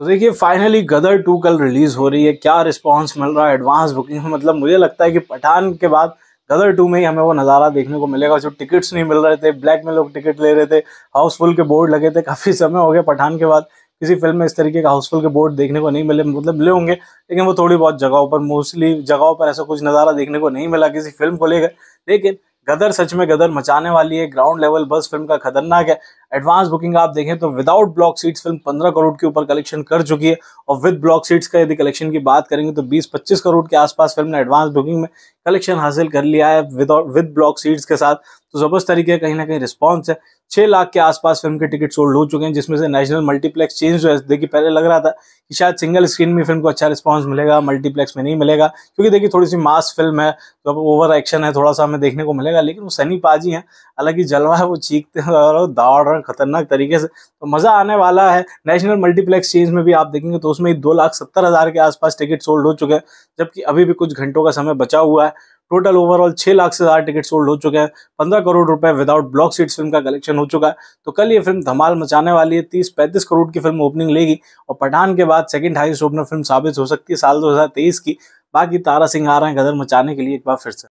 तो देखिए finally Gadar two कल रिलीज़ हो रही है क्या रिस्पांस मिल रहा है एडवांस बुकिंग में मतलब मुझे लगता है कि पठान के बाद गदर टू में ही हमें वो नज़ारा देखने को मिलेगा जो टिकट्स नहीं मिल रहे थे ब्लैक में लोग टिकट ले रहे थे हाउसफुल के बोर्ड लगे थे काफ़ी समय हो गया पठान के बाद किसी फिल्म में इस तरीके का हाउसफुल के बोर्ड देखने को नहीं मिले मतलब ले होंगे लेकिन वो थोड़ी बहुत जगहों पर मोस्टली जगहों पर ऐसा कुछ नज़ारा देखने को नहीं मिला किसी फिल्म को लेकर लेकिन गदर सच में गदर मचाने वाली है ग्राउंड लेवल बस फिल्म का खतरनाक है एडवांस बुकिंग आप देखें तो without block seats film 15 crore के ऊपर कलेक्शन कर चुकी है और विद ब्लॉक सीट्स का यदि कलेक्शन की बात करेंगे तो 20-25 करोड़ के आसपास फिल्म ने एडवांस बुकिंग में कलेक्शन हासिल कर लिया है विद ब्लॉक सीट्स के साथ तो जबरदस्त तरीके का कहीं ना कहीं रिस्पॉन्स है छह लाख के आसपास फिल्म के टिकट सोल्ड हो चुके हैं जिसमें से नेशनल मल्टीप्लेक्स चेंज जो है देखिए पहले लग रहा था कि शायद सिंगल स्क्रीन में फिल्म को अच्छा रिस्पांस मिलेगा मल्टीप्लेक्स में नहीं मिलेगा क्योंकि देखिए थोड़ी सी मास फिल्म है तो ओवर एक्शन है थोड़ा सा हमें देखने को मिलेगा लेकिन वो सनी पाजी हैं हालांकि जलवा है वो चीखते हैं और दौड़ कारण खतरनाक तरीके से तो मज़ा आने वाला है नेशनल मल्टीप्लेक्स चेंज में भी आप देखेंगे तो उसमें दो लाख सत्तर हज़ार के आसपास टिकट सोल्ड हो चुके हैं जबकि अभी भी कुछ घंटों का समय बचा हुआ है टोटल ओवरऑल छह लाख से ज्यादा टिकट सोल्ड हो चुके हैं पंद्रह करोड़ रुपए विदाउट ब्लॉक सीट फिल्म का कलेक्शन हो चुका है तो कल ये फिल्म धमाल मचाने वाली है तीस पैंतीस करोड़ की फिल्म ओपनिंग लेगी और पठान के बाद सेकंड हाईएस्ट ओपनर फिल्म साबित हो सकती है साल दो की बाकी तारा सिंह आ रहे हैं गदर मचाने के लिए एक बार फिर से